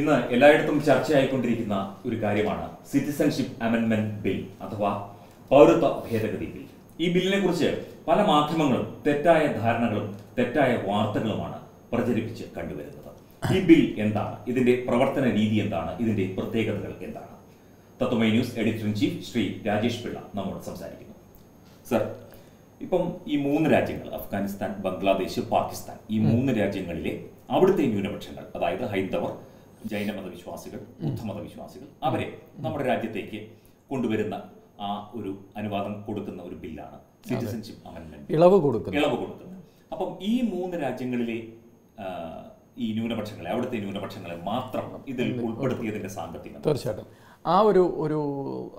ഇന്ന് എല്ലായിടത്തും ചർച്ചയായിക്കൊണ്ടിരിക്കുന്ന ഒരു കാര്യമാണ് സിറ്റിസൺഷിപ്പ് അമെൻമെന്റ് ബിൽ അഥവാ പൗരത്വ ഭേദഗതി ബിൽ ഈ ബില്ലിനെ കുറിച്ച് പല മാധ്യമങ്ങളും തെറ്റായ ധാരണകളും തെറ്റായ വാർത്തകളുമാണ് പ്രചരിപ്പിച്ച് കണ്ടുവരുന്നത് ഈ ബിൽ എന്താണ് ഇതിന്റെ പ്രവർത്തന രീതി എന്താണ് ഇതിന്റെ പ്രത്യേകതകൾ എന്താണ് Tattvamayi news editor in chief Shri Rajesh Pillai നമ്മോട് സംസാരിക്കുന്നു സർ ഇപ്പം ഈ മൂന്ന് രാജ്യങ്ങൾ അഫ്ഗാനിസ്ഥാൻ ബംഗ്ലാദേശ് പാകിസ്ഥാൻ ഈ മൂന്ന് രാജ്യങ്ങളിലെ അവിടുത്തെ ന്യൂനപക്ഷങ്ങൾ അതായത് ഹൈന്ദവർ ജൈനമത വിശ്വാസികൾ ബുദ്ധമത വിശ്വാസികൾ അവരെ നമ്മുടെ രാജ്യത്തേക്ക് കൊണ്ടുവരുന്ന ആ ഒരു അനുവാദം കൊടുക്കുന്ന ഒരു ബില്ലാണ് സിറ്റിസൺഷിപ്പ് അമെൻമെന്റ് ഇളവ് കൊടുക്കുന്നത് ഇളവ് കൊടുക്കുന്നത് അപ്പം ഈ മൂന്ന് രാജ്യങ്ങളിലെ ഈ ന്യൂനപക്ഷങ്ങളെ അവിടുത്തെ ന്യൂനപക്ഷങ്ങളെ മാത്രം ഇതിൽ ഉൾപ്പെടുത്തിയതിന്റെ സാമ്പത്തികം തീർച്ചയായിട്ടും ആ ഒരു ഒരു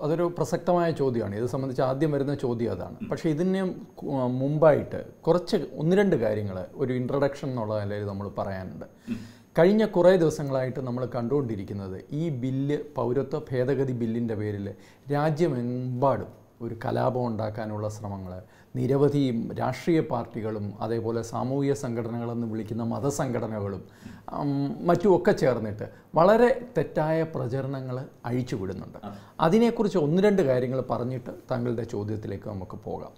അതൊരു പ്രസക്തമായ ചോദ്യമാണ് ഇത് സംബന്ധിച്ച് ആദ്യം വരുന്ന ചോദ്യം അതാണ് പക്ഷേ ഇതിന് മുമ്പായിട്ട് കുറച്ച് ഒന്ന് രണ്ട് കാര്യങ്ങൾ ഒരു ഇൻട്രഡക്ഷൻ എന്നുള്ള നിലയിൽ നമ്മൾ പറയാനുണ്ട് കഴിഞ്ഞ കുറേ ദിവസങ്ങളായിട്ട് നമ്മൾ കണ്ടുകൊണ്ടിരിക്കുന്നത് ഈ ബില്ല് പൗരത്വ ഭേദഗതി ബില്ലിൻ്റെ പേരിൽ രാജ്യമെമ്പാടും ഒരു കലാപം ഉണ്ടാക്കാനുള്ള ശ്രമങ്ങൾ നിരവധി രാഷ്ട്രീയ പാർട്ടികളും അതേപോലെ സാമൂഹിക സംഘടനകളെന്ന് വിളിക്കുന്ന മതസംഘടനകളും മറ്റുമൊക്കെ ചേർന്നിട്ട് വളരെ തെറ്റായ പ്രചരണങ്ങൾ അഴിച്ചുവിടുന്നുണ്ട് അതിനെക്കുറിച്ച് ഒന്ന് രണ്ട് കാര്യങ്ങൾ പറഞ്ഞിട്ട് താങ്കളുടെ ചോദ്യത്തിലേക്ക് നമുക്ക് പോകാം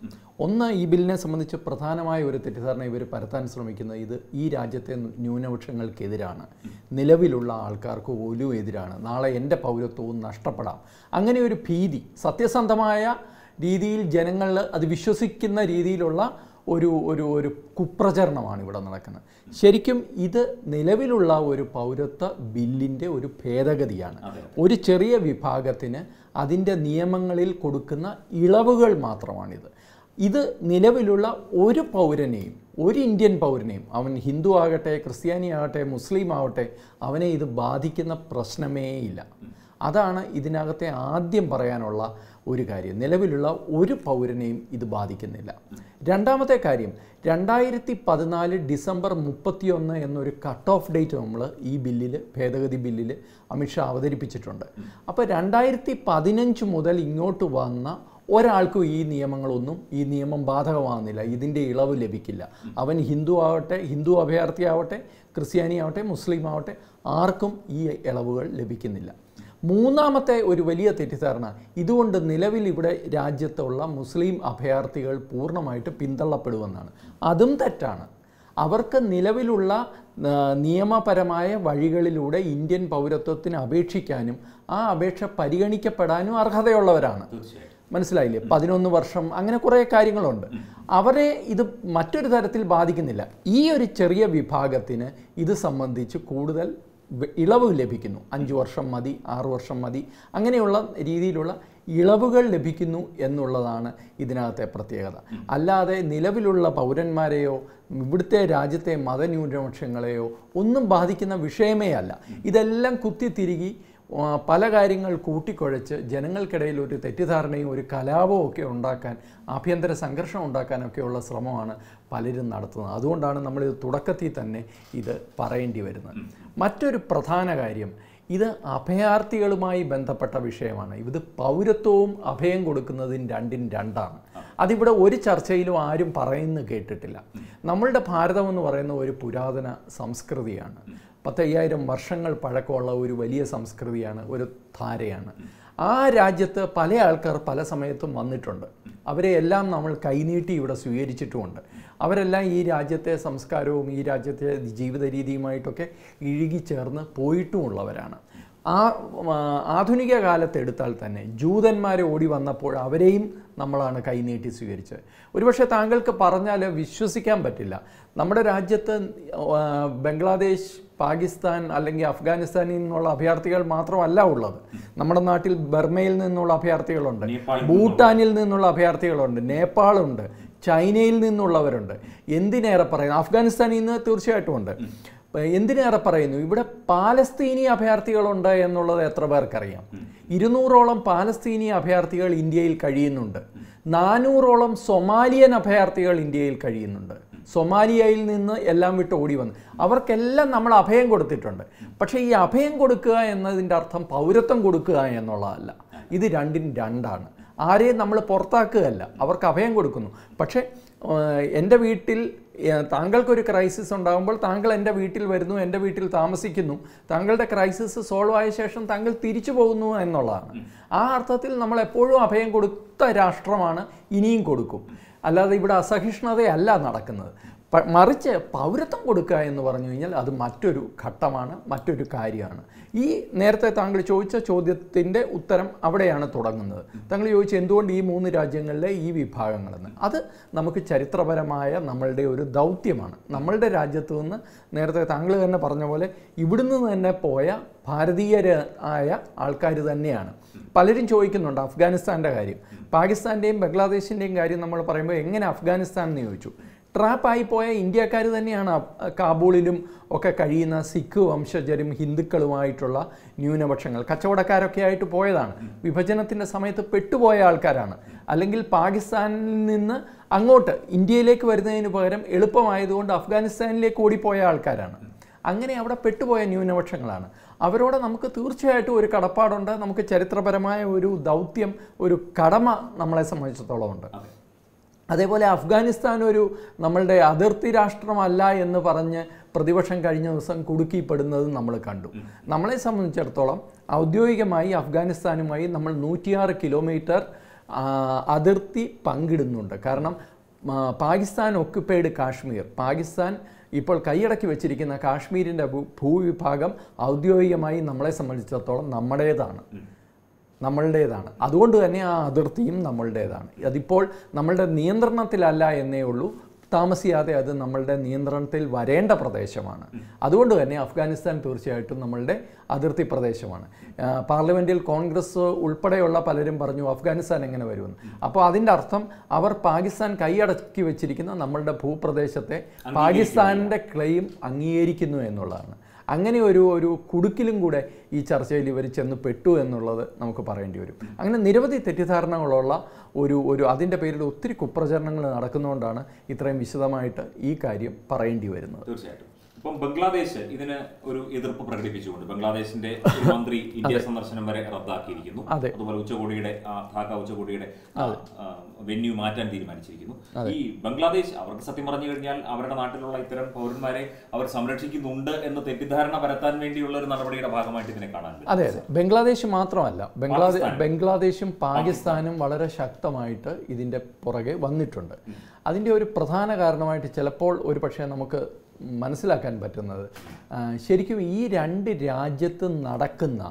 ഒന്ന് ഈ ബില്ലിനെ സംബന്ധിച്ച് പ്രധാനമായ ഒരു തെറ്റിദ്ധാരണ ഇവർ പരത്താൻ ശ്രമിക്കുന്നത് ഇത് ഈ രാജ്യത്തെ ന്യൂനപക്ഷങ്ങൾക്കെതിരാണ് നിലവിലുള്ള ആൾക്കാർക്ക് ഒലും എതിരാണ് നാളെ എൻ്റെ പൗരത്വവും നഷ്ടപ്പെടാം അങ്ങനെ ഒരു ഭീതി സത്യസന്ധമായ രീതിയിൽ ജനങ്ങൾ അത് വിശ്വസിക്കുന്ന രീതിയിലുള്ള ഒരു ഒരു ഒരു കുപ്രചരണമാണ് ഇവിടെ നടക്കുന്നത് ശരിക്കും ഇത് നിലവിലുള്ള ഒരു പൗരത്വ ബില്ലിൻ്റെ ഒരു ഭേദഗതിയാണ് ഒരു ചെറിയ വിഭാഗത്തിന് അതിൻ്റെ നിയമങ്ങളിൽ കൊടുക്കുന്ന ഇളവുകൾ മാത്രമാണിത് ഇത് നിലവിലുള്ള ഒരു പൗരനെയും ഒരു ഇന്ത്യൻ പൗരനെയും അവൻ ഹിന്ദു ആകട്ടെ ക്രിസ്ത്യാനി ആകട്ടെ മുസ്ലിം ആവട്ടെ അവനെ ഇത് ബാധിക്കുന്ന പ്രശ്നമേ ഇല്ല അതാണ് ഇതിനകത്തെ ആദ്യം പറയാനുള്ള ഒരു കാര്യം നിലവിലുള്ള ഒരു പൗരനെയും ഇത് ബാധിക്കുന്നില്ല രണ്ടാമത്തെ കാര്യം രണ്ടായിരത്തി പതിനാല് ഡിസംബർ മുപ്പത്തിയൊന്ന് എന്നൊരു കട്ട് ഓഫ് ഡേറ്റ് നമ്മൾ ഈ ബില്ലിൽ ഭേദഗതി ബില്ലിൽ അമിത്ഷാ അവതരിപ്പിച്ചിട്ടുണ്ട് അപ്പോൾ രണ്ടായിരത്തി പതിനഞ്ച് മുതൽ ഇങ്ങോട്ട് വന്ന ഒരാൾക്കും ഈ നിയമങ്ങളൊന്നും ഈ നിയമം ബാധകമാകുന്നില്ല ഇതിൻ്റെ ഇളവ് ലഭിക്കില്ല അവൻ ഹിന്ദു ആവട്ടെ ഹിന്ദു അഭയാർത്ഥി ആവട്ടെ ക്രിസ്ത്യാനി ആവട്ടെ മുസ്ലിം ആവട്ടെ ആർക്കും ഈ ഇളവുകൾ ലഭിക്കുന്നില്ല മൂന്നാമത്തെ ഒരു വലിയ തെറ്റിദ്ധാരണ ഇതുകൊണ്ട് നിലവിൽ ഇവിടെ രാജ്യത്തുള്ള മുസ്ലിം അഭയാർത്ഥികൾ പൂർണ്ണമായിട്ട് പിന്തള്ളപ്പെടുമെന്നാണ് അതും തെറ്റാണ് അവർക്ക് നിലവിലുള്ള നിയമപരമായ വഴികളിലൂടെ ഇന്ത്യൻ പൗരത്വത്തിന് അപേക്ഷിക്കാനും ആ അപേക്ഷ പരിഗണിക്കപ്പെടാനും അർഹതയുള്ളവരാണ് മനസ്സിലായില്ലേ പതിനൊന്ന് വർഷം അങ്ങനെ കുറേ കാര്യങ്ങളുണ്ട് അവരെ ഇത് മറ്റൊരു തരത്തിൽ ബാധിക്കുന്നില്ല ഈ ഒരു ചെറിയ വിഭാഗത്തിന് ഇത് സംബന്ധിച്ച് കൂടുതൽ ഇളവ് ലഭിക്കുന്നു അഞ്ച് വർഷം മതി ആറു വർഷം മതി അങ്ങനെയുള്ള രീതിയിലുള്ള ഇളവുകൾ ലഭിക്കുന്നു എന്നുള്ളതാണ് ഇതിനകത്തെ പ്രത്യേകത അല്ലാതെ നിലവിലുള്ള പൗരന്മാരെയോ ഇവിടുത്തെ രാജ്യത്തെ മതന്യൂനപക്ഷങ്ങളെയോ ഒന്നും ബാധിക്കുന്ന വിഷയമേ അല്ല ഇതെല്ലാം കുത്തിത്തിരുകി പല കാര്യങ്ങൾ കൂട്ടിക്കുഴച്ച് ജനങ്ങൾക്കിടയിൽ ഒരു തെറ്റിദ്ധാരണയും ഒരു കലാപവും ഒക്കെ ഉണ്ടാക്കാൻ ആഭ്യന്തര സംഘർഷം ഉണ്ടാക്കാനൊക്കെയുള്ള ശ്രമമാണ് പലരും നടത്തുന്നത് അതുകൊണ്ടാണ് നമ്മൾ ഇത് തുടക്കത്തിൽ തന്നെ ഇത് പറയേണ്ടി വരുന്നത് മറ്റൊരു പ്രധാന കാര്യം ഇത് അഭയാർത്ഥികളുമായി ബന്ധപ്പെട്ട വിഷയമാണ് ഇത് പൗരത്വവും അഭയം കൊടുക്കുന്നതും രണ്ടും രണ്ടാണ് അതിവിടെ ഒരു ചർച്ചയിലും ആരും പറയുന്നു കേട്ടിട്ടില്ല നമ്മളുടെ ഭാരതം എന്ന് പറയുന്ന ഒരു പുരാതന സംസ്കൃതിയാണ് പത്തയ്യായിരം വർഷങ്ങൾ പഴക്കമുള്ള ഒരു വലിയ സംസ്കൃതിയാണ് ഒരു ധാരയാണ് ആ രാജ്യത്ത് പല ആൾക്കാർ പല സമയത്തും വന്നിട്ടുണ്ട് അവരെ എല്ലാം നമ്മൾ കൈനീട്ടി ഇവിടെ സ്വീകരിച്ചിട്ടുമുണ്ട് അവരെല്ലാം ഈ രാജ്യത്തെ സംസ്കാരവും ഈ രാജ്യത്തെ ജീവിത രീതിയുമായിട്ടൊക്കെ ഇഴുകിച്ചേർന്ന് പോയിട്ടുമുള്ളവരാണ് ആ ആധുനിക കാലത്തെടുത്താൽ തന്നെ ജൂതന്മാരെ ഓടി വന്നപ്പോൾ അവരെയും നമ്മളാണ് കൈനീട്ടി സ്വീകരിച്ചത് ഒരുപക്ഷെ താങ്കൾക്ക് പറഞ്ഞാൽ വിശ്വസിക്കാൻ പറ്റില്ല നമ്മുടെ രാജ്യത്ത് ബംഗ്ലാദേശ് പാകിസ്ഥാൻ അല്ലെങ്കിൽ അഫ്ഗാനിസ്ഥാനിൽ നിന്നുള്ള അഭയാർത്ഥികൾ മാത്രമല്ല ഉള്ളത് നമ്മുടെ നാട്ടിൽ ബർമയിൽ നിന്നുള്ള അഭയാർത്ഥികളുണ്ട് ഭൂട്ടാനിൽ നിന്നുള്ള അഭയാർത്ഥികളുണ്ട് നേപ്പാളുണ്ട് ചൈനയിൽ നിന്നുള്ളവരുണ്ട് എന്തിനേറെ പറയുന്നു അഫ്ഗാനിസ്ഥാനിൽ നിന്ന് തീർച്ചയായിട്ടും ഉണ്ട് എന്തിനേറെ പറയുന്നു ഇവിടെ പാലസ്തീനി അഭയാർത്ഥികളുണ്ട് എന്നുള്ളത് എത്ര പേർക്കറിയാം ഇരുന്നൂറോളം പാലസ്തീനി അഭയാർത്ഥികൾ ഇന്ത്യയിൽ കഴിയുന്നുണ്ട് നാനൂറോളം സൊമാലിയൻ അഭയാർത്ഥികൾ ഇന്ത്യയിൽ കഴിയുന്നുണ്ട് സൊമാലിയയിൽ നിന്ന് എല്ലാം വിട്ട് ഓടി വന്ന് അവർക്കെല്ലാം നമ്മൾ അഭയം കൊടുത്തിട്ടുണ്ട് പക്ഷേ ഈ അഭയം കൊടുക്കുക എന്നതിൻ്റെ അർത്ഥം പൗരത്വം കൊടുക്കുക എന്നുള്ളതല്ല ഇത് രണ്ടിന് രണ്ടാണ് ആരെയും നമ്മൾ പുറത്താക്കുകയല്ല അവർക്ക് അഭയം കൊടുക്കുന്നു പക്ഷേ എൻ്റെ വീട്ടിൽ താങ്കൾക്കൊരു ക്രൈസിസ് ഉണ്ടാകുമ്പോൾ താങ്കൾ എൻ്റെ വീട്ടിൽ വരുന്നു എൻ്റെ വീട്ടിൽ താമസിക്കുന്നു താങ്കളുടെ ക്രൈസിസ് സോൾവ് ആയ ശേഷം താങ്കൾ തിരിച്ചു പോകുന്നു എന്നുള്ളതാണ് ആ അർത്ഥത്തിൽ നമ്മൾ എപ്പോഴും അഭയം കൊടുത്ത രാഷ്ട്രമാണ് ഇനിയും കൊടുക്കും അല്ലാതെ ഇവിടെ അസഹിഷ്ണുതയല്ല നടക്കുന്നത് മറിച്ച് പൗരത്വം കൊടുക്കുക എന്ന് പറഞ്ഞു കഴിഞ്ഞാൽ അത് മറ്റൊരു ഘട്ടമാണ് മറ്റൊരു കാര്യമാണ് ഈ നേരത്തെ താങ്കൾ ചോദിച്ച ചോദ്യത്തിൻ്റെ ഉത്തരം അവിടെയാണ് തുടങ്ങുന്നത് താങ്കൾ ചോദിച്ച എന്തുകൊണ്ട് ഈ മൂന്ന് രാജ്യങ്ങളിലെ ഈ വിഭാഗങ്ങളെന്ന് അത് നമുക്ക് ചരിത്രപരമായ നമ്മളുടെ ഒരു ദൗത്യമാണ് നമ്മളുടെ രാജ്യത്തു നിന്ന് നേരത്തെ താങ്കൾ തന്നെ പറഞ്ഞ പോലെ ഇവിടുന്ന് തന്നെ പോയ ഭാരതീയരായ ആൾക്കാർ തന്നെയാണ് പലരും ചോദിക്കുന്നുണ്ട് അഫ്ഗാനിസ്ഥാൻ്റെ കാര്യം പാകിസ്ഥാൻ്റെയും ബംഗ്ലാദേശിൻ്റെയും കാര്യം നമ്മൾ പറയുമ്പോൾ എങ്ങനെ അഫ്ഗാനിസ്ഥാൻ എന്ന് ചോദിച്ചു പോയ ഇന്ത്യക്കാർ തന്നെയാണ് കാബൂളിലും ഒക്കെ കഴിയുന്ന സിഖ് വംശജരും ഹിന്ദുക്കളുമായിട്ടുള്ള ന്യൂനപക്ഷങ്ങൾ കച്ചവടക്കാരൊക്കെ ആയിട്ട് പോയതാണ് വിഭജനത്തിൻ്റെ സമയത്ത് പെട്ടുപോയ ആൾക്കാരാണ് അല്ലെങ്കിൽ പാകിസ്ഥാനിൽ നിന്ന് അങ്ങോട്ട് ഇന്ത്യയിലേക്ക് വരുന്നതിന് പകരം എളുപ്പമായതുകൊണ്ട് അഫ്ഗാനിസ്ഥാനിലേക്ക് ഓടിപ്പോയ ആൾക്കാരാണ് അങ്ങനെ അവിടെ പെട്ടുപോയ ന്യൂനപക്ഷങ്ങളാണ് അവരോട് നമുക്ക് തീർച്ചയായിട്ടും ഒരു കടപ്പാടുണ്ട് നമുക്ക് ചരിത്രപരമായ ഒരു ദൗത്യം ഒരു കടമ നമ്മളെ സംബന്ധിച്ചിടത്തോളം ഉണ്ട് അതേപോലെ അഫ്ഗാനിസ്ഥാൻ ഒരു നമ്മളുടെ അതിർത്തി രാഷ്ട്രമല്ല എന്ന് പറഞ്ഞ് പ്രതിപക്ഷം കഴിഞ്ഞ ദിവസം കുടുക്കിപ്പെടുന്നത് നമ്മൾ കണ്ടു നമ്മളെ സംബന്ധിച്ചിടത്തോളം ഔദ്യോഗികമായി അഫ്ഗാനിസ്ഥാനുമായി നമ്മൾ നൂറ്റിയാറ് കിലോമീറ്റർ അതിർത്തി പങ്കിടുന്നുണ്ട് കാരണം പാകിസ്ഥാൻ ഒക്കുപ്പൈഡ് കാശ്മീർ പാകിസ്ഥാൻ ഇപ്പോൾ കൈയടക്കി വെച്ചിരിക്കുന്ന കാശ്മീരിൻ്റെ ഭൂവിഭാഗം ഔദ്യോഗികമായി നമ്മളെ സംബന്ധിച്ചിടത്തോളം നമ്മുടേതാണ് നമ്മളുടേതാണ് അതുകൊണ്ട് തന്നെ ആ അതിർത്തിയും നമ്മളുടേതാണ് അതിപ്പോൾ നമ്മളുടെ നിയന്ത്രണത്തിലല്ല എന്നേ ഉള്ളൂ താമസിയാതെ അത് നമ്മളുടെ നിയന്ത്രണത്തിൽ വരേണ്ട പ്രദേശമാണ് അതുകൊണ്ട് തന്നെ അഫ്ഗാനിസ്ഥാൻ തീർച്ചയായിട്ടും നമ്മളുടെ അതിർത്തി പ്രദേശമാണ് പാർലമെൻറ്റിൽ കോൺഗ്രസ് ഉൾപ്പെടെയുള്ള പലരും പറഞ്ഞു അഫ്ഗാനിസ്ഥാൻ എങ്ങനെ വരുമെന്ന് അപ്പോൾ അതിൻ്റെ അർത്ഥം അവർ പാകിസ്ഥാൻ കൈയടക്കി വെച്ചിരിക്കുന്ന നമ്മളുടെ ഭൂപ്രദേശത്തെ പാകിസ്ഥാനിൻ്റെ ക്ലെയിം അംഗീകരിക്കുന്നു എന്നുള്ളതാണ് അങ്ങനെ ഒരു ഒരു കുടുക്കിലും കൂടെ ഈ ചർച്ചയിൽ ഇവർ ചെന്ന് പെട്ടു എന്നുള്ളത് നമുക്ക് പറയേണ്ടി വരും അങ്ങനെ നിരവധി തെറ്റിദ്ധാരണകളുള്ള ഒരു ഒരു അതിൻ്റെ പേരിൽ ഒത്തിരി കുപ്രചരണങ്ങൾ നടക്കുന്നതുകൊണ്ടാണ് ഇത്രയും വിശദമായിട്ട് ഈ കാര്യം പറയേണ്ടി വരുന്നത് തീർച്ചയായിട്ടും ഇപ്പം ബംഗ്ലാദേശ് ഇതിന് ഒരു എതിർപ്പ് പ്രകടിപ്പിച്ചുകൊണ്ട് ബംഗ്ലാദേശിന്റെ മന്ത്രി ഇന്ത്യ സന്ദർശനം വരെ റദ്ദാക്കിയിരിക്കുന്നു അതുപോലെ ഉച്ചകോടിയുടെ ധാക്ക ഉച്ചകോടിയുടെ വെന്യൂ മാറ്റാൻ തീരുമാനിച്ചിരിക്കുന്നു ഈ ബംഗ്ലാദേശ് അവർക്ക് സത്യം പറഞ്ഞു കഴിഞ്ഞാൽ അവരുടെ നാട്ടിലുള്ള ഇത്തരം പൗരന്മാരെ അവർ സംരക്ഷിക്കുന്നുണ്ട് എന്ന് തെറ്റിദ്ധാരണ പരത്താൻ വേണ്ടിയുള്ള ഒരു നടപടിയുടെ ഭാഗമായിട്ട് ഇതിനെ കാണാൻ അതെ അതെ ബംഗ്ലാദേശ് മാത്രമല്ല ബംഗ്ലാദേശ് ബംഗ്ലാദേശും പാകിസ്ഥാനും വളരെ ശക്തമായിട്ട് ഇതിന്റെ പുറകെ വന്നിട്ടുണ്ട് അതിന്റെ ഒരു പ്രധാന കാരണമായിട്ട് ചിലപ്പോൾ ഒരു നമുക്ക് മനസ്സിലാക്കാൻ പറ്റുന്നത് ശരിക്കും ഈ രണ്ട് രാജ്യത്ത് നടക്കുന്ന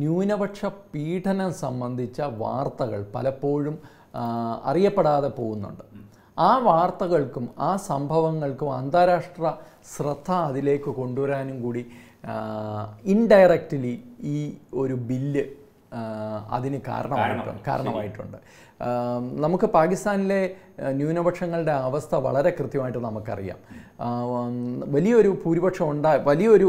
ന്യൂനപക്ഷ പീഡനം സംബന്ധിച്ച വാർത്തകൾ പലപ്പോഴും അറിയപ്പെടാതെ പോകുന്നുണ്ട് ആ വാർത്തകൾക്കും ആ സംഭവങ്ങൾക്കും അന്താരാഷ്ട്ര ശ്രദ്ധ അതിലേക്ക് കൊണ്ടുവരാനും കൂടി ഇൻഡയറക്റ്റ്ലി ഈ ഒരു ബില്ല് അതിന് കാരണമായിട്ടുണ്ട് കാരണമായിട്ടുണ്ട് നമുക്ക് പാകിസ്ഥാനിലെ ന്യൂനപക്ഷങ്ങളുടെ അവസ്ഥ വളരെ കൃത്യമായിട്ട് നമുക്കറിയാം വലിയൊരു ഭൂരിപക്ഷം ഉണ്ടായ വലിയൊരു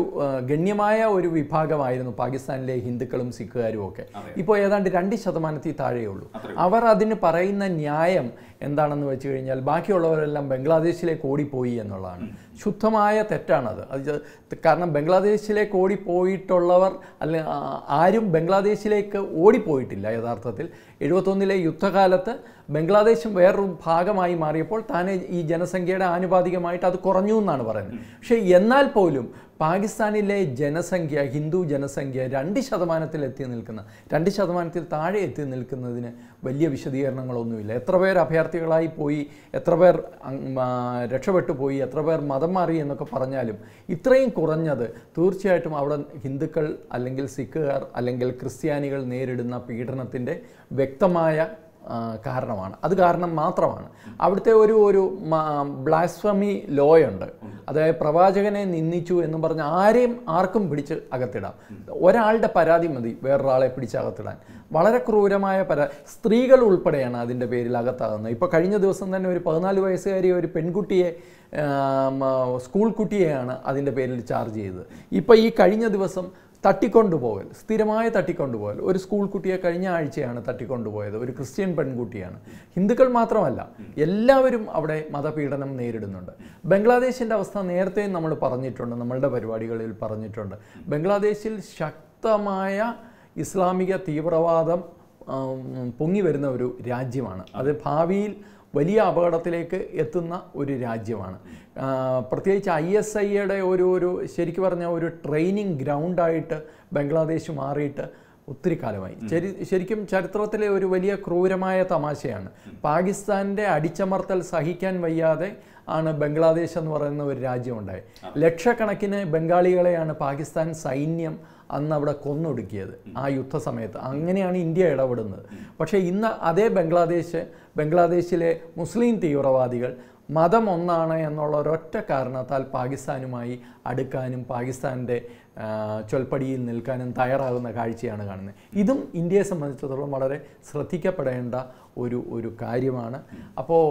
ഗണ്യമായ ഒരു വിഭാഗമായിരുന്നു പാകിസ്ഥാനിലെ ഹിന്ദുക്കളും സിഖുകാരും ഒക്കെ ഇപ്പോൾ ഏതാണ്ട് രണ്ട് ശതമാനത്തിൽ താഴെയേ ഉള്ളൂ അവർ അതിന് പറയുന്ന ന്യായം എന്താണെന്ന് വെച്ച് കഴിഞ്ഞാൽ ബാക്കിയുള്ളവരെല്ലാം ബംഗ്ലാദേശിലേക്ക് ഓടിപ്പോയി എന്നുള്ളതാണ് ശുദ്ധമായ തെറ്റാണത് അത് കാരണം ബംഗ്ലാദേശിലേക്ക് ഓടിപ്പോയിട്ടുള്ളവർ അല്ല ആരും ബംഗ്ലാദേശിലേക്ക് ഓടിപ്പോയിട്ടില്ല യഥാർത്ഥത്തിൽ എഴുപത്തൊന്നിലെ യുദ്ധകാലത്ത് ബംഗ്ലാദേശും വേറൊരു ഭാഗമായി മാറിയപ്പോൾ താൻ ഈ ജനസംഖ്യയുടെ ആനുപാതികമായിട്ട് അത് കുറഞ്ഞു എന്നാണ് പറയുന്നത് പക്ഷേ എന്നാൽ പോലും പാകിസ്ഥാനിലെ ജനസംഖ്യ ഹിന്ദു ജനസംഖ്യ രണ്ട് ശതമാനത്തിൽ എത്തി നിൽക്കുന്ന രണ്ട് ശതമാനത്തിൽ താഴെ എത്തി നിൽക്കുന്നതിന് വലിയ വിശദീകരണങ്ങളൊന്നുമില്ല എത്ര പേർ അഭയാർത്ഥികളായി പോയി എത്ര പേർ രക്ഷപ്പെട്ടു പോയി എത്ര പേർ മതം മാറി എന്നൊക്കെ പറഞ്ഞാലും ഇത്രയും കുറഞ്ഞത് തീർച്ചയായിട്ടും അവിടെ ഹിന്ദുക്കൾ അല്ലെങ്കിൽ സിഖുകാർ അല്ലെങ്കിൽ ക്രിസ്ത്യാനികൾ നേരിടുന്ന പീഡനത്തിൻ്റെ വ്യക്തമായ കാരണമാണ് അത് കാരണം മാത്രമാണ് അവിടുത്തെ ഒരു ഒരു ബ്ലാസ്വമി ലോയുണ്ട് അതായത് പ്രവാചകനെ നിന്ദിച്ചു എന്ന് പറഞ്ഞ് ആരെയും ആർക്കും പിടിച്ച് അകത്തിടാം ഒരാളുടെ പരാതി മതി വേറൊരാളെ പിടിച്ച് അകത്തിടാൻ വളരെ ക്രൂരമായ പരാ സ്ത്രീകൾ ഉൾപ്പെടെയാണ് അതിൻ്റെ പേരിൽ അകത്താകുന്നത് ഇപ്പോൾ കഴിഞ്ഞ ദിവസം തന്നെ ഒരു പതിനാല് വയസ്സുകാരി ഒരു പെൺകുട്ടിയെ സ്കൂൾ കുട്ടിയെയാണ് അതിൻ്റെ പേരിൽ ചാർജ് ചെയ്തത് ഇപ്പോൾ ഈ കഴിഞ്ഞ ദിവസം തട്ടിക്കൊണ്ടുപോകൽ സ്ഥിരമായ തട്ടിക്കൊണ്ടുപോകൽ ഒരു സ്കൂൾ കുട്ടിയെ കഴിഞ്ഞ ആഴ്ചയാണ് തട്ടിക്കൊണ്ടുപോയത് ഒരു ക്രിസ്ത്യൻ പെൺകുട്ടിയാണ് ഹിന്ദുക്കൾ മാത്രമല്ല എല്ലാവരും അവിടെ മതപീഡനം നേരിടുന്നുണ്ട് ബംഗ്ലാദേശിൻ്റെ അവസ്ഥ നേരത്തെയും നമ്മൾ പറഞ്ഞിട്ടുണ്ട് നമ്മളുടെ പരിപാടികളിൽ പറഞ്ഞിട്ടുണ്ട് ബംഗ്ലാദേശിൽ ശക്തമായ ഇസ്ലാമിക തീവ്രവാദം പൊങ്ങി വരുന്ന ഒരു രാജ്യമാണ് അത് ഭാവിയിൽ വലിയ അപകടത്തിലേക്ക് എത്തുന്ന ഒരു രാജ്യമാണ് പ്രത്യേകിച്ച് ഐ എസ് ഐയുടെ ഒരു ഒരു ശരിക്കും പറഞ്ഞാൽ ഒരു ട്രെയിനിങ് ഗ്രൗണ്ടായിട്ട് ബംഗ്ലാദേശ് മാറിയിട്ട് ഒത്തിരി കാലമായി ശരിക്കും ചരിത്രത്തിലെ ഒരു വലിയ ക്രൂരമായ തമാശയാണ് പാകിസ്ഥാൻ്റെ അടിച്ചമർത്തൽ സഹിക്കാൻ വയ്യാതെ ആണ് ബംഗ്ലാദേശ് എന്ന് പറയുന്ന ഒരു രാജ്യമുണ്ടായത് ലക്ഷക്കണക്കിന് ബംഗാളികളെയാണ് പാകിസ്ഥാൻ സൈന്യം അന്ന് അവിടെ കൊന്നൊടുക്കിയത് ആ യുദ്ധസമയത്ത് അങ്ങനെയാണ് ഇന്ത്യ ഇടപെടുന്നത് പക്ഷേ ഇന്ന് അതേ ബംഗ്ലാദേശ് ബംഗ്ലാദേശിലെ മുസ്ലിം തീവ്രവാദികൾ മതം ഒന്നാണ് എന്നുള്ള ഒരൊറ്റ കാരണത്താൽ പാകിസ്ഥാനുമായി അടുക്കാനും പാകിസ്ഥാൻ്റെ ചൊൽപ്പടിയിൽ നിൽക്കാനും തയ്യാറാകുന്ന കാഴ്ചയാണ് കാണുന്നത് ഇതും ഇന്ത്യയെ സംബന്ധിച്ചിടത്തോളം വളരെ ശ്രദ്ധിക്കപ്പെടേണ്ട ഒരു ഒരു കാര്യമാണ് അപ്പോൾ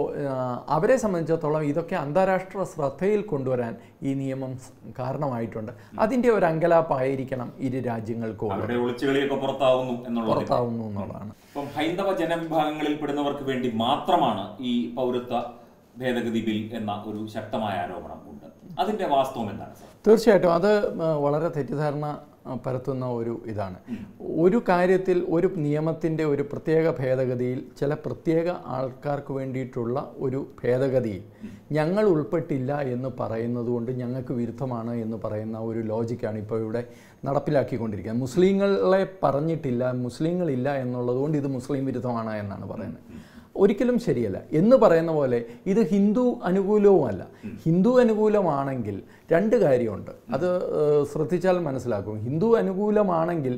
അവരെ സംബന്ധിച്ചിടത്തോളം ഇതൊക്കെ അന്താരാഷ്ട്ര ശ്രദ്ധയിൽ കൊണ്ടുവരാൻ ഈ നിയമം കാരണമായിട്ടുണ്ട് അതിൻ്റെ ഒരു അങ്കലാപ്പായിരിക്കണം ഇരു രാജ്യങ്ങൾക്കും പുറത്താവുന്നു എന്നുള്ളതാണ് ഇപ്പം ഹൈന്ദവ ജനവിഭാഗങ്ങളിൽ പെടുന്നവർക്ക് വേണ്ടി മാത്രമാണ് ഈ പൗരത്വ ഭേദഗതി ബിൽ എന്ന ഒരു ശക്തമായ ആരോപണം ഉണ്ട് അതിന്റെ വാസ്തവം എന്താണ് തീർച്ചയായിട്ടും അത് വളരെ തെറ്റിദ്ധാരണ പരത്തുന്ന ഒരു ഇതാണ് ഒരു കാര്യത്തിൽ ഒരു നിയമത്തിൻ്റെ ഒരു പ്രത്യേക ഭേദഗതിയിൽ ചില പ്രത്യേക ആൾക്കാർക്ക് വേണ്ടിയിട്ടുള്ള ഒരു ഭേദഗതി ഞങ്ങൾ ഉൾപ്പെട്ടില്ല എന്ന് പറയുന്നത് കൊണ്ട് ഞങ്ങൾക്ക് വിരുദ്ധമാണ് എന്ന് പറയുന്ന ഒരു ലോജിക്കാണ് ഇപ്പോൾ ഇവിടെ നടപ്പിലാക്കിക്കൊണ്ടിരിക്കുന്നത് മുസ്ലിങ്ങളെ പറഞ്ഞിട്ടില്ല മുസ്ലിങ്ങളില്ല എന്നുള്ളത് കൊണ്ട് ഇത് മുസ്ലിം വിരുദ്ധമാണ് എന്നാണ് പറയുന്നത് ഒരിക്കലും ശരിയല്ല എന്ന് പറയുന്ന പോലെ ഇത് ഹിന്ദു അനുകൂലവുമല്ല ഹിന്ദു അനുകൂലമാണെങ്കിൽ രണ്ട് കാര്യമുണ്ട് അത് ശ്രദ്ധിച്ചാൽ മനസ്സിലാക്കും ഹിന്ദു അനുകൂലമാണെങ്കിൽ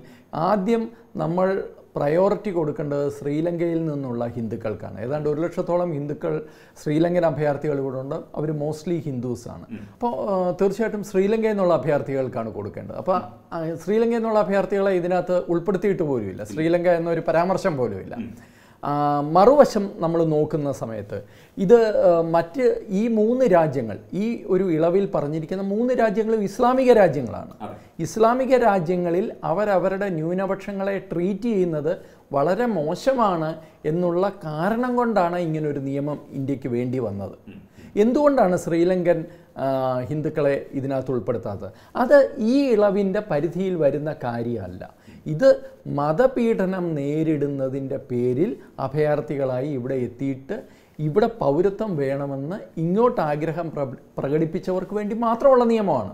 ആദ്യം നമ്മൾ പ്രയോറിറ്റി കൊടുക്കേണ്ടത് ശ്രീലങ്കയിൽ നിന്നുള്ള ഹിന്ദുക്കൾക്കാണ് ഏതാണ്ട് ഒരു ലക്ഷത്തോളം ഹിന്ദുക്കൾ ശ്രീലങ്കൻ അഭയാർത്ഥികൾ ഇവിടെ ഉണ്ട് അവർ മോസ്റ്റ്ലി ഹിന്ദുസാണ് അപ്പോൾ തീർച്ചയായിട്ടും ശ്രീലങ്കയിൽ നിന്നുള്ള അഭയാർത്ഥികൾക്കാണ് കൊടുക്കേണ്ടത് അപ്പോൾ ശ്രീലങ്കയിൽ നിന്നുള്ള അഭയാർത്ഥികളെ ഇതിനകത്ത് ഉൾപ്പെടുത്തിയിട്ട് പോലുമില്ല ശ്രീലങ്ക എന്നൊരു പരാമർശം പോലുമില്ല മറുവശം നമ്മൾ നോക്കുന്ന സമയത്ത് ഇത് മറ്റ് ഈ മൂന്ന് രാജ്യങ്ങൾ ഈ ഒരു ഇളവിൽ പറഞ്ഞിരിക്കുന്ന മൂന്ന് രാജ്യങ്ങളും ഇസ്ലാമിക രാജ്യങ്ങളാണ് ഇസ്ലാമിക രാജ്യങ്ങളിൽ അവരവരുടെ ന്യൂനപക്ഷങ്ങളെ ട്രീറ്റ് ചെയ്യുന്നത് വളരെ മോശമാണ് എന്നുള്ള കാരണം കൊണ്ടാണ് ഇങ്ങനൊരു നിയമം ഇന്ത്യക്ക് വേണ്ടി വന്നത് എന്തുകൊണ്ടാണ് ശ്രീലങ്കൻ ഹിന്ദുക്കളെ ഇതിനകത്ത് ഉൾപ്പെടുത്താത്തത് അത് ഈ ഇളവിൻ്റെ പരിധിയിൽ വരുന്ന കാര്യമല്ല ഇത് മതപീഡനം നേരിടുന്നതിൻ്റെ പേരിൽ അഭയാർത്ഥികളായി ഇവിടെ എത്തിയിട്ട് ഇവിടെ പൗരത്വം വേണമെന്ന് ഇങ്ങോട്ട് ആഗ്രഹം പ്രകടിപ്പിച്ചവർക്ക് വേണ്ടി മാത്രമുള്ള നിയമമാണ്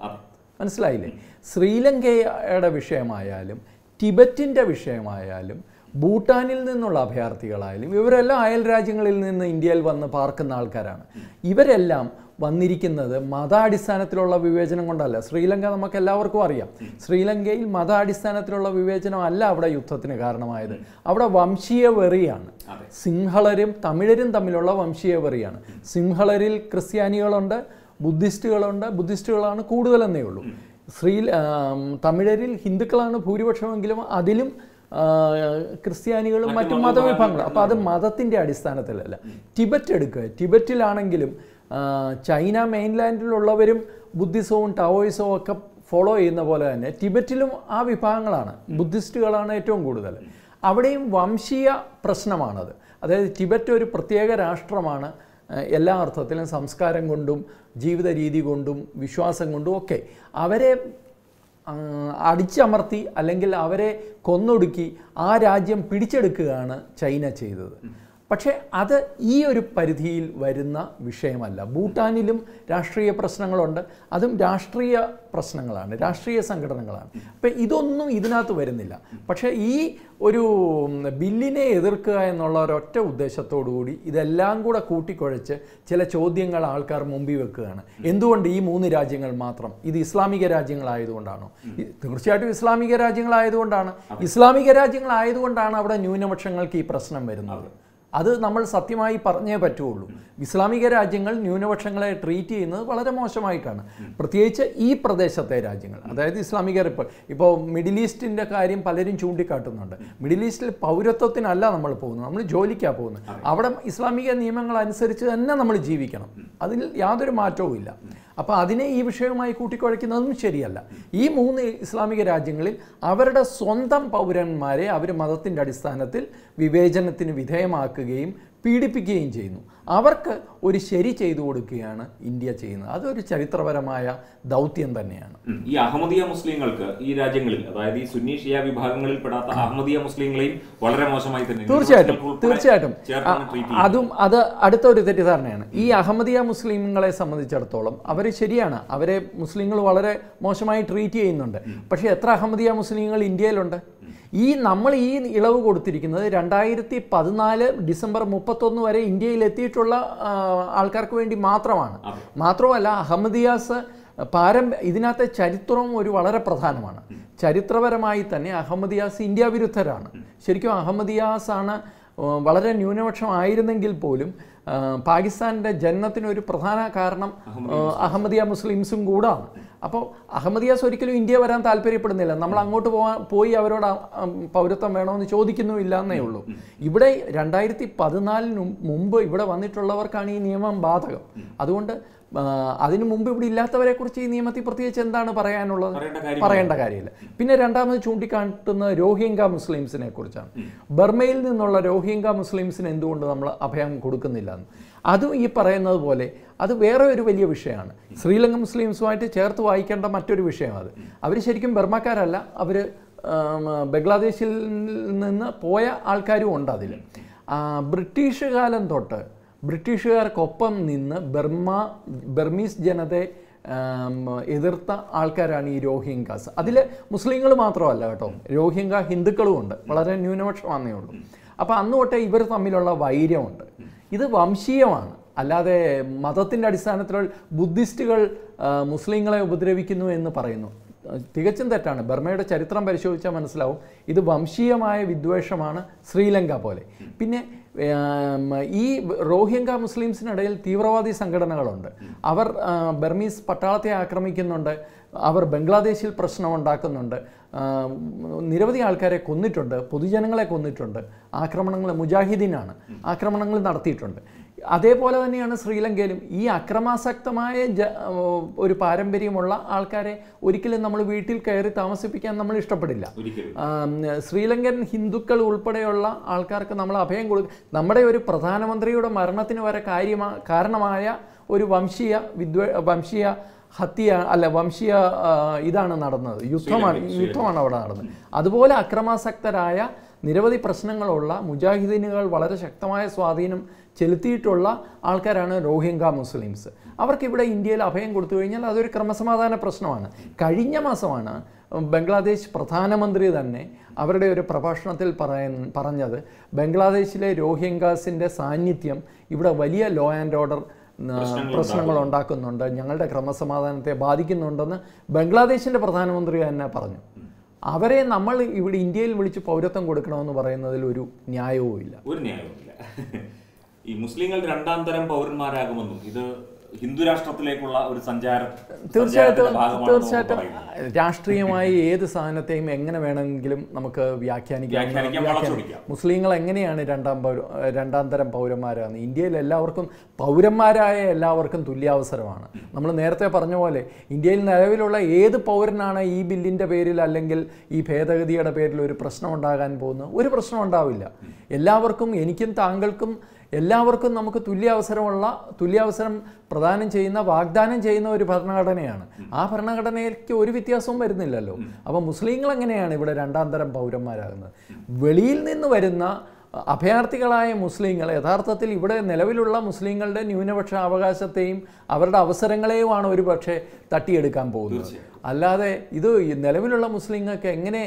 മനസ്സിലായില്ലേ ശ്രീലങ്കയുടെ വിഷയമായാലും ടിബറ്റിൻ്റെ വിഷയമായാലും ഭൂട്ടാനിൽ നിന്നുള്ള അഭയാർത്ഥികളായാലും ഇവരെല്ലാം അയൽ രാജ്യങ്ങളിൽ നിന്ന് ഇന്ത്യയിൽ വന്ന് പാർക്കുന്ന ആൾക്കാരാണ് ഇവരെല്ലാം വന്നിരിക്കുന്നത് മതാടിസ്ഥാനത്തിലുള്ള വിവേചനം കൊണ്ടല്ല ശ്രീലങ്ക നമുക്ക് എല്ലാവർക്കും അറിയാം ശ്രീലങ്കയിൽ മതാടിസ്ഥാനത്തിലുള്ള വിവേചനം അല്ല അവിടെ യുദ്ധത്തിന് കാരണമായത് അവിടെ വംശീയ വെറിയാണ് സിംഹളരും തമിഴരും തമ്മിലുള്ള വംശീയ വെറിയാണ് സിംഹളരിൽ ക്രിസ്ത്യാനികളുണ്ട് ബുദ്ധിസ്റ്റുകളുണ്ട് ബുദ്ധിസ്റ്റുകളാണ് കൂടുതലെന്നേ ഉള്ളൂ ശ്രീ തമിഴരിൽ ഹിന്ദുക്കളാണ് ഭൂരിപക്ഷമെങ്കിലും അതിലും ക്രിസ്ത്യാനികളും മറ്റു മതവിഭാഗങ്ങളും അപ്പോൾ അത് മതത്തിൻ്റെ അടിസ്ഥാനത്തിലല്ല ടിബറ്റ് എടുക്കുക ടിബറ്റിലാണെങ്കിലും ചൈന മെയിൻലാൻഡിലുള്ളവരും ബുദ്ധിസവും ടാവോയിസവും ഒക്കെ ഫോളോ ചെയ്യുന്ന പോലെ തന്നെ ടിബറ്റിലും ആ വിഭാഗങ്ങളാണ് ബുദ്ധിസ്റ്റുകളാണ് ഏറ്റവും കൂടുതൽ അവിടെയും വംശീയ പ്രശ്നമാണത് അതായത് ടിബറ്റ് ഒരു പ്രത്യേക രാഷ്ട്രമാണ് എല്ലാ അർത്ഥത്തിലും സംസ്കാരം കൊണ്ടും ജീവിത രീതി കൊണ്ടും വിശ്വാസം കൊണ്ടും ഒക്കെ അവരെ അടിച്ചമർത്തി അല്ലെങ്കിൽ അവരെ കൊന്നൊടുക്കി ആ രാജ്യം പിടിച്ചെടുക്കുകയാണ് ചൈന ചെയ്തത് പക്ഷേ അത് ഈ ഒരു പരിധിയിൽ വരുന്ന വിഷയമല്ല ഭൂട്ടാനിലും രാഷ്ട്രീയ പ്രശ്നങ്ങളുണ്ട് അതും രാഷ്ട്രീയ പ്രശ്നങ്ങളാണ് രാഷ്ട്രീയ സംഘടനകളാണ് അപ്പം ഇതൊന്നും ഇതിനകത്ത് വരുന്നില്ല പക്ഷേ ഈ ഒരു ബില്ലിനെ എതിർക്കുക എന്നുള്ള ഒരൊറ്റ കൂടി ഇതെല്ലാം കൂടെ കൂട്ടിക്കുഴച്ച് ചില ചോദ്യങ്ങൾ ആൾക്കാർ മുമ്പിൽ വെക്കുകയാണ് എന്തുകൊണ്ട് ഈ മൂന്ന് രാജ്യങ്ങൾ മാത്രം ഇത് ഇസ്ലാമിക രാജ്യങ്ങളായതുകൊണ്ടാണോ തീർച്ചയായിട്ടും ഇസ്ലാമിക രാജ്യങ്ങളായതുകൊണ്ടാണ് ഇസ്ലാമിക രാജ്യങ്ങളായതുകൊണ്ടാണ് അവിടെ ന്യൂനപക്ഷങ്ങൾക്ക് ഈ പ്രശ്നം വരുന്നത് അത് നമ്മൾ സത്യമായി പറഞ്ഞേ പറ്റുള്ളൂ ഇസ്ലാമിക രാജ്യങ്ങൾ ന്യൂനപക്ഷങ്ങളെ ട്രീറ്റ് ചെയ്യുന്നത് വളരെ മോശമായിട്ടാണ് പ്രത്യേകിച്ച് ഈ പ്രദേശത്തെ രാജ്യങ്ങൾ അതായത് ഇസ്ലാമിക റിപ്പബ്ലിക് ഇപ്പോൾ മിഡിൽ ഈസ്റ്റിൻ്റെ കാര്യം പലരും ചൂണ്ടിക്കാട്ടുന്നുണ്ട് മിഡിൽ ഈസ്റ്റിൽ പൗരത്വത്തിനല്ല നമ്മൾ പോകുന്നത് നമ്മൾ ജോലിക്കാണ് പോകുന്നത് അവിടെ ഇസ്ലാമിക നിയമങ്ങൾ അനുസരിച്ച് തന്നെ നമ്മൾ ജീവിക്കണം അതിൽ യാതൊരു മാറ്റവും ഇല്ല അപ്പോൾ അതിനെ ഈ വിഷയവുമായി കൂട്ടിക്കുഴയ്ക്കുന്നതും ശരിയല്ല ഈ മൂന്ന് ഇസ്ലാമിക രാജ്യങ്ങളിൽ അവരുടെ സ്വന്തം പൗരന്മാരെ അവർ മതത്തിൻ്റെ അടിസ്ഥാനത്തിൽ വിവേചനത്തിന് വിധേയമാക്കുകയും പീഡിപ്പിക്കുകയും ചെയ്യുന്നു അവർക്ക് ഒരു ശരി ചെയ്തു കൊടുക്കുകയാണ് ഇന്ത്യ ചെയ്യുന്നത് അതൊരു ചരിത്രപരമായ ദൗത്യം തന്നെയാണ് ഈ അഹമ്മദിയ മുസ്ലിങ്ങൾക്ക് ഈ രാജ്യങ്ങളിൽ അതായത് ഈ സുന്നി ഷിയ വിഭാഗങ്ങളിൽ പെടാത്ത അഹമ്മദിയ മുസ്ലിങ്ങളെയും വളരെ മോശമായി തന്നെ തീർച്ചയായിട്ടും തീർച്ചയായിട്ടും അതും അത് അടുത്ത ഒരു തെറ്റിദ്ധാരണയാണ് ഈ അഹമ്മദിയ മുസ്ലിങ്ങളെ സംബന്ധിച്ചിടത്തോളം അവർ ശരിയാണ് അവരെ മുസ്ലിങ്ങൾ വളരെ മോശമായി ട്രീറ്റ് ചെയ്യുന്നുണ്ട് പക്ഷേ എത്ര അഹമ്മദിയ മുസ്ലിങ്ങൾ ഇന്ത്യയിലുണ്ട് ഈ നമ്മൾ ഈ ഇളവ് കൊടുത്തിരിക്കുന്നത് രണ്ടായിരത്തി പതിനാല് ഡിസംബർ മുപ്പത്തൊന്ന് വരെ ഇന്ത്യയിലെത്തി വേണ്ടിയിട്ടുള്ള ആൾക്കാർക്ക് വേണ്ടി മാത്രമാണ് മാത്രമല്ല അഹമ്മദിയാസ് പാരമ്പ ഇതിനകത്തെ ചരിത്രവും ഒരു വളരെ പ്രധാനമാണ് ചരിത്രപരമായി തന്നെ അഹമ്മദിയാസ് ഇന്ത്യ വിരുദ്ധരാണ് ശരിക്കും അഹമ്മദിയാസാണ് വളരെ ന്യൂനപക്ഷമായിരുന്നെങ്കിൽ പോലും പാകിസ്ഥാൻ്റെ ജനനത്തിനൊരു ഒരു പ്രധാന കാരണം അഹമ്മദിയ മുസ്ലിംസും കൂടാണ് അപ്പോൾ അഹമ്മദിയാസ് ഒരിക്കലും ഇന്ത്യ വരാൻ താല്പര്യപ്പെടുന്നില്ല നമ്മൾ അങ്ങോട്ട് പോകാൻ പോയി അവരോട് പൗരത്വം വേണമെന്ന് ചോദിക്കുന്നുമില്ല എന്നേ ഉള്ളൂ ഇവിടെ രണ്ടായിരത്തി പതിനാലിന് മുമ്പ് ഇവിടെ വന്നിട്ടുള്ളവർക്കാണ് ഈ നിയമം ബാധകം അതുകൊണ്ട് അതിനു മുമ്പ് ഇവിടെ ഇല്ലാത്തവരെ കുറിച്ച് ഈ നിയമത്തിൽ പ്രത്യേകിച്ച് എന്താണ് പറയാനുള്ളത് പറയേണ്ട കാര്യമില്ല പിന്നെ രണ്ടാമത് ചൂണ്ടിക്കാട്ടുന്ന രോഹിംഗ മുസ്ലിംസിനെ കുറിച്ചാണ് ബർമയിൽ നിന്നുള്ള രോഹിംഗ മുസ്ലിംസിന് എന്തുകൊണ്ട് നമ്മൾ അഭയം കൊടുക്കുന്നില്ല എന്ന് അതും ഈ പറയുന്നത് പോലെ അത് വേറെ ഒരു വലിയ വിഷയമാണ് ശ്രീലങ്ക മുസ്ലിംസുമായിട്ട് ചേർത്ത് വായിക്കേണ്ട മറ്റൊരു വിഷയം അത് അവർ ശരിക്കും ബർമക്കാരല്ല അവർ ബംഗ്ലാദേശിൽ നിന്ന് പോയ ആൾക്കാരും ഉണ്ട് അതിൽ ബ്രിട്ടീഷ് കാലം തൊട്ട് ബ്രിട്ടീഷുകാർക്കൊപ്പം നിന്ന് ബർമ ബർമീസ് ജനതയെ എതിർത്ത ആൾക്കാരാണ് ഈ രോഹിംഗാസ് അതിൽ മുസ്ലിങ്ങൾ മാത്രമല്ല കേട്ടോ രോഹിംഗ ഹിന്ദുക്കളും ഉണ്ട് വളരെ ന്യൂനപക്ഷമാണെന്നേ ഉള്ളൂ അപ്പോൾ അന്ന് തൊട്ടേ ഇവർ തമ്മിലുള്ള വൈര്യമുണ്ട് ഇത് വംശീയമാണ് അല്ലാതെ മതത്തിൻ്റെ അടിസ്ഥാനത്തിലുള്ള ബുദ്ധിസ്റ്റുകൾ മുസ്ലിങ്ങളെ ഉപദ്രവിക്കുന്നു എന്ന് പറയുന്നു തികച്ചും തെറ്റാണ് ബർമയുടെ ചരിത്രം പരിശോധിച്ചാൽ മനസ്സിലാവും ഇത് വംശീയമായ വിദ്വേഷമാണ് ശ്രീലങ്ക പോലെ പിന്നെ ഈ റോഹിംഗ മുസ്ലിംസിനിടയിൽ തീവ്രവാദി സംഘടനകളുണ്ട് അവർ ബർമീസ് പട്ടാളത്തെ ആക്രമിക്കുന്നുണ്ട് അവർ ബംഗ്ലാദേശിൽ പ്രശ്നം ഉണ്ടാക്കുന്നുണ്ട് നിരവധി ആൾക്കാരെ കൊന്നിട്ടുണ്ട് പൊതുജനങ്ങളെ കൊന്നിട്ടുണ്ട് ആക്രമണങ്ങൾ മുജാഹിദീനാണ് ആക്രമണങ്ങൾ നടത്തിയിട്ടുണ്ട് അതേപോലെ തന്നെയാണ് ശ്രീലങ്കയിലും ഈ അക്രമാസക്തമായ ജ ഒരു പാരമ്പര്യമുള്ള ആൾക്കാരെ ഒരിക്കലും നമ്മൾ വീട്ടിൽ കയറി താമസിപ്പിക്കാൻ നമ്മൾ ഇഷ്ടപ്പെടില്ല ശ്രീലങ്കൻ ഹിന്ദുക്കൾ ഉൾപ്പെടെയുള്ള ആൾക്കാർക്ക് നമ്മൾ അഭയം കൊടുക്കും നമ്മുടെ ഒരു പ്രധാനമന്ത്രിയുടെ മരണത്തിന് വരെ കാര്യമാ കാരണമായ ഒരു വംശീയ വിദ്വേ വംശീയ ഹത്യ അല്ല വംശീയ ഇതാണ് നടന്നത് യുദ്ധമാണ് യുദ്ധമാണ് അവിടെ നടന്നത് അതുപോലെ അക്രമാസക്തരായ നിരവധി പ്രശ്നങ്ങളുള്ള മുജാഹിദീനുകൾ വളരെ ശക്തമായ സ്വാധീനം ചെലുത്തിയിട്ടുള്ള ആൾക്കാരാണ് റോഹിംഗ മുസ്ലിംസ് അവർക്ക് ഇവിടെ ഇന്ത്യയിൽ അഭയം കൊടുത്തു കഴിഞ്ഞാൽ അതൊരു ക്രമസമാധാന പ്രശ്നമാണ് കഴിഞ്ഞ മാസമാണ് ബംഗ്ലാദേശ് പ്രധാനമന്ത്രി തന്നെ അവരുടെ ഒരു പ്രഭാഷണത്തിൽ പറയ പറഞ്ഞത് ബംഗ്ലാദേശിലെ രോഹിംഗാസിൻ്റെ സാന്നിധ്യം ഇവിടെ വലിയ ലോ ആൻഡ് ഓർഡർ പ്രശ്നങ്ങൾ ഉണ്ടാക്കുന്നുണ്ട് ഞങ്ങളുടെ ക്രമസമാധാനത്തെ ബാധിക്കുന്നുണ്ടെന്ന് ബംഗ്ലാദേശിൻ്റെ പ്രധാനമന്ത്രി തന്നെ പറഞ്ഞു അവരെ നമ്മൾ ഇവിടെ ഇന്ത്യയിൽ വിളിച്ച് പൗരത്വം കൊടുക്കണമെന്ന് പറയുന്നതിൽ ഒരു ന്യായവും ഇല്ല ഒരു ന്യായവും ഇല്ല ഈ മുസ്ലിങ്ങൾ രണ്ടാം തരം പൗരന്മാരാകുമെന്നും ഇത് ഹിന്ദു രാഷ്ട്രത്തിലേക്കുള്ള ഒരു സഞ്ചാരം തീർച്ചയായിട്ടും തീർച്ചയായിട്ടും രാഷ്ട്രീയമായി ഏത് സാധനത്തെയും എങ്ങനെ വേണമെങ്കിലും നമുക്ക് വ്യാഖ്യാനിക്കാം മുസ്ലിങ്ങൾ എങ്ങനെയാണ് രണ്ടാം പൗര രണ്ടാം തരം പൗരന്മാരാണ് ഇന്ത്യയിൽ എല്ലാവർക്കും പൗരന്മാരായ എല്ലാവർക്കും തുല്യാവസരമാണ് നമ്മൾ നേരത്തെ പറഞ്ഞ പോലെ ഇന്ത്യയിൽ നിലവിലുള്ള ഏത് പൗരനാണ് ഈ ബില്ലിൻ്റെ പേരിൽ അല്ലെങ്കിൽ ഈ ഭേദഗതിയുടെ പേരിൽ ഒരു പ്രശ്നം ഉണ്ടാകാൻ പോകുന്നത് ഒരു പ്രശ്നം ഉണ്ടാവില്ല എല്ലാവർക്കും എനിക്കും താങ്കൾക്കും എല്ലാവർക്കും നമുക്ക് തുല്യ അവസരമുള്ള തുല്യ അവസരം പ്രദാനം ചെയ്യുന്ന വാഗ്ദാനം ചെയ്യുന്ന ഒരു ഭരണഘടനയാണ് ആ ഭരണഘടനയ്ക്ക് ഒരു വ്യത്യാസവും വരുന്നില്ലല്ലോ അപ്പോൾ മുസ്ലിങ്ങൾ എങ്ങനെയാണ് ഇവിടെ രണ്ടാം തരം പൗരന്മാരാകുന്നത് വെളിയിൽ നിന്ന് വരുന്ന അഭയാർത്ഥികളായ മുസ്ലിങ്ങൾ യഥാർത്ഥത്തിൽ ഇവിടെ നിലവിലുള്ള മുസ്ലിങ്ങളുടെ ന്യൂനപക്ഷ അവകാശത്തെയും അവരുടെ അവസരങ്ങളെയുമാണ് ഒരു പക്ഷേ തട്ടിയെടുക്കാൻ പോകുന്നത് അല്ലാതെ ഇത് നിലവിലുള്ള മുസ്ലിങ്ങൾക്ക് എങ്ങനെ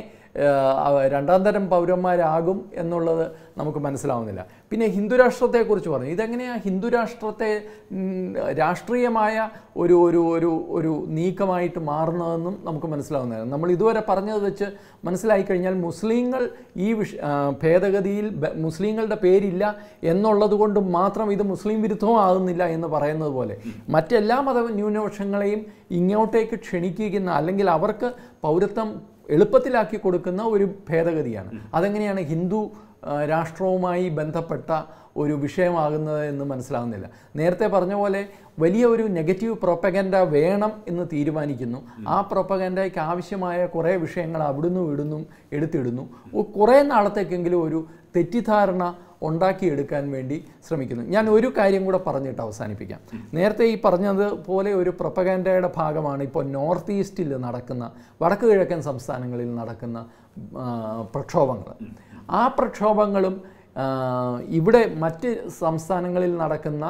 രണ്ടാം തരം പൗരന്മാരാകും എന്നുള്ളത് നമുക്ക് മനസ്സിലാവുന്നില്ല പിന്നെ ഹിന്ദുരാഷ്ട്രത്തെക്കുറിച്ച് പറഞ്ഞു ഇതെങ്ങനെയാണ് ഹിന്ദുരാഷ്ട്രത്തെ രാഷ്ട്രീയമായ ഒരു ഒരു ഒരു ഒരു നീക്കമായിട്ട് മാറുന്നതെന്നും നമുക്ക് മനസ്സിലാവുന്നതാണ് നമ്മൾ ഇതുവരെ പറഞ്ഞത് വെച്ച് മനസ്സിലായി കഴിഞ്ഞാൽ മുസ്ലിങ്ങൾ ഈ വിഷ ഭേദഗതിയിൽ മുസ്ലിങ്ങളുടെ പേരില്ല എന്നുള്ളത് കൊണ്ട് മാത്രം ഇത് മുസ്ലിം വിരുദ്ധമാകുന്നില്ല എന്ന് പറയുന്നത് പോലെ മറ്റെല്ലാ മത ന്യൂനപക്ഷങ്ങളെയും ഇങ്ങോട്ടേക്ക് ക്ഷണിക്കുന്ന അല്ലെങ്കിൽ അവർക്ക് പൗരത്വം എളുപ്പത്തിലാക്കി കൊടുക്കുന്ന ഒരു ഭേദഗതിയാണ് അതെങ്ങനെയാണ് ഹിന്ദു രാഷ്ട്രവുമായി ബന്ധപ്പെട്ട ഒരു വിഷയമാകുന്നത് എന്ന് മനസ്സിലാകുന്നില്ല നേരത്തെ പറഞ്ഞ പോലെ വലിയ ഒരു നെഗറ്റീവ് പ്രൊപ്പഗൻഡ വേണം എന്ന് തീരുമാനിക്കുന്നു ആ പ്രൊപ്പഗൻഡയ്ക്ക് ആവശ്യമായ കുറേ വിഷയങ്ങൾ അവിടുന്ന് ഇടുന്നു എടുത്തിടുന്നു കുറേ നാളത്തേക്കെങ്കിലും ഒരു തെറ്റിദ്ധാരണ ഉണ്ടാക്കിയെടുക്കാൻ വേണ്ടി ശ്രമിക്കുന്നു ഞാൻ ഒരു കാര്യം കൂടെ പറഞ്ഞിട്ട് അവസാനിപ്പിക്കാം നേരത്തെ ഈ പറഞ്ഞതുപോലെ ഒരു പ്രൊപ്പഗാൻഡയുടെ ഭാഗമാണ് ഇപ്പോൾ നോർത്ത് ഈസ്റ്റിൽ നടക്കുന്ന വടക്ക് കിഴക്കൻ സംസ്ഥാനങ്ങളിൽ നടക്കുന്ന പ്രക്ഷോഭങ്ങൾ ആ പ്രക്ഷോഭങ്ങളും ഇവിടെ മറ്റ് സംസ്ഥാനങ്ങളിൽ നടക്കുന്ന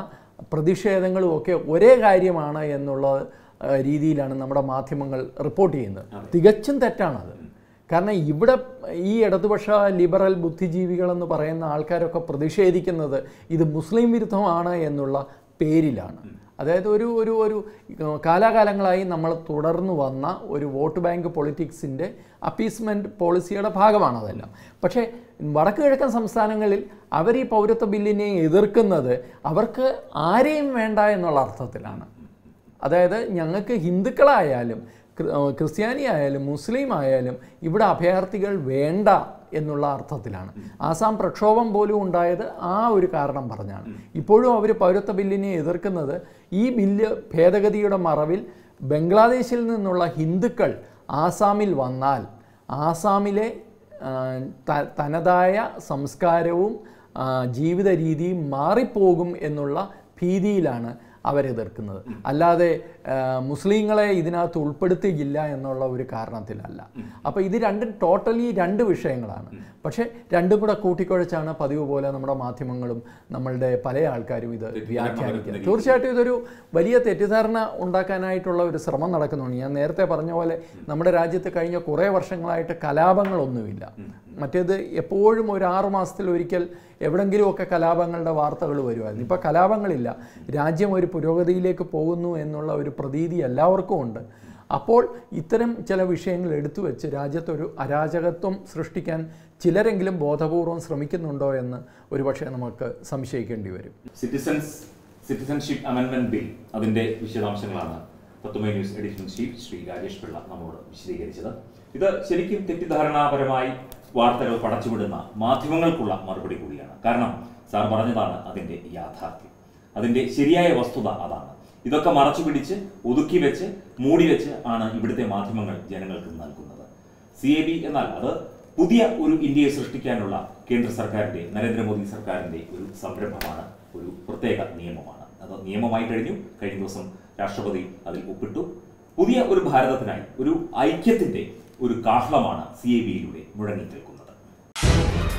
പ്രതിഷേധങ്ങളും ഒക്കെ ഒരേ കാര്യമാണ് എന്നുള്ള രീതിയിലാണ് നമ്മുടെ മാധ്യമങ്ങൾ റിപ്പോർട്ട് ചെയ്യുന്നത് തികച്ചും തെറ്റാണത് കാരണം ഇവിടെ ഈ ഇടതുപക്ഷ ലിബറൽ ബുദ്ധിജീവികളെന്ന് പറയുന്ന ആൾക്കാരൊക്കെ പ്രതിഷേധിക്കുന്നത് ഇത് മുസ്ലിം വിരുദ്ധമാണ് എന്നുള്ള പേരിലാണ് അതായത് ഒരു ഒരു ഒരു കാലാകാലങ്ങളായി നമ്മൾ തുടർന്നു വന്ന ഒരു വോട്ട് ബാങ്ക് പൊളിറ്റിക്സിൻ്റെ അപ്പീസ്മെൻറ്റ് പോളിസിയുടെ ഭാഗമാണ് അതെല്ലാം പക്ഷേ വടക്ക് കിഴക്കൻ സംസ്ഥാനങ്ങളിൽ അവർ ഈ പൗരത്വ ബില്ലിനെ എതിർക്കുന്നത് അവർക്ക് ആരെയും വേണ്ട എന്നുള്ള അർത്ഥത്തിലാണ് അതായത് ഞങ്ങൾക്ക് ഹിന്ദുക്കളായാലും ക്രിസ്ത്യാനി ആയാലും മുസ്ലിം ആയാലും ഇവിടെ അഭയാർത്ഥികൾ വേണ്ട എന്നുള്ള അർത്ഥത്തിലാണ് ആസാം പ്രക്ഷോഭം പോലും ഉണ്ടായത് ആ ഒരു കാരണം പറഞ്ഞാണ് ഇപ്പോഴും അവർ പൗരത്വ ബില്ലിനെ എതിർക്കുന്നത് ഈ ബില്ല് ഭേദഗതിയുടെ മറവിൽ ബംഗ്ലാദേശിൽ നിന്നുള്ള ഹിന്ദുക്കൾ ആസാമിൽ വന്നാൽ ആസാമിലെ തനതായ സംസ്കാരവും ജീവിത രീതിയും മാറിപ്പോകും എന്നുള്ള ഭീതിയിലാണ് അവരെതിർക്കുന്നത് അല്ലാതെ മുസ്ലിങ്ങളെ ഇതിനകത്ത് ഉൾപ്പെടുത്തിയില്ല എന്നുള്ള ഒരു കാരണത്തിലല്ല അപ്പോൾ ഇത് രണ്ടും ടോട്ടലി രണ്ട് വിഷയങ്ങളാണ് പക്ഷേ രണ്ടും കൂടെ കൂട്ടിക്കുഴച്ചാണ് പതിവ് പോലെ നമ്മുടെ മാധ്യമങ്ങളും നമ്മളുടെ പല ആൾക്കാരും ഇത് വ്യാഖ്യാനിക്കുന്നത് തീർച്ചയായിട്ടും ഇതൊരു വലിയ തെറ്റിദ്ധാരണ ഉണ്ടാക്കാനായിട്ടുള്ള ഒരു ശ്രമം നടക്കുന്നുണ്ട് ഞാൻ നേരത്തെ പറഞ്ഞ പോലെ നമ്മുടെ രാജ്യത്ത് കഴിഞ്ഞ കുറേ വർഷങ്ങളായിട്ട് കലാപങ്ങളൊന്നുമില്ല മറ്റേത് എപ്പോഴും ഒരു ആറു മാസത്തിൽ ഒരിക്കൽ എവിടെങ്കിലുമൊക്കെ കലാപങ്ങളുടെ വാർത്തകൾ വരുമായിരുന്നു ഇപ്പോൾ കലാപങ്ങളില്ല രാജ്യം ഒരു പുരോഗതിയിലേക്ക് പോകുന്നു എന്നുള്ള ഒരു പ്രതീതി എല്ലാവർക്കും ഉണ്ട് അപ്പോൾ ഇത്തരം ചില വിഷയങ്ങൾ എടുത്തു വെച്ച് രാജ്യത്തൊരു അരാജകത്വം സൃഷ്ടിക്കാൻ ചിലരെങ്കിലും ബോധപൂർവം ശ്രമിക്കുന്നുണ്ടോ എന്ന് ഒരുപക്ഷെ നമുക്ക് സംശയിക്കേണ്ടി വരും സിറ്റിസൺസ് സിറ്റിസൺഷിപ്പ് അമെൻമെന്റ് ബിൽ അതിന്റെ വിശദാംശങ്ങളാണ് news edition chief Shri Rajesh Pillai നമ്മോട് വിശദീകരിച്ചത് ഇത് ശരിക്കും തെറ്റിദ്ധാരണാപരമായി വാർത്തകൾ പടച്ചുവിടുന്ന മാധ്യമങ്ങൾക്കുള്ള മറുപടി കൂടിയാണ് കാരണം സാർ പറഞ്ഞതാണ് അതിന്റെ യാഥാർത്ഥ്യം അതിന്റെ ശരിയായ വസ്തുത അതാണ് ഇതൊക്കെ മറച്ചു പിടിച്ച് ഒതുക്കി വെച്ച് മൂടി വെച്ച് ആണ് ഇവിടുത്തെ മാധ്യമങ്ങൾ ജനങ്ങൾക്ക് നൽകുന്നത് സി എ ബി എന്നാൽ അത് പുതിയ ഒരു ഇന്ത്യയെ സൃഷ്ടിക്കാനുള്ള കേന്ദ്ര സർക്കാരിൻ്റെ നരേന്ദ്രമോദി സർക്കാരിൻ്റെ ഒരു സംരംഭമാണ് ഒരു പ്രത്യേക നിയമമാണ് അത് നിയമമായി കഴിഞ്ഞു കഴിഞ്ഞ ദിവസം രാഷ്ട്രപതി അതിൽ ഒപ്പിട്ടു പുതിയ ഒരു ഭാരതത്തിനായി ഒരു ഐക്യത്തിൻ്റെ ഒരു കാഹളമാണ് സി എ ബിയിലൂടെ മുഴങ്ങി നിൽക്കുന്നത്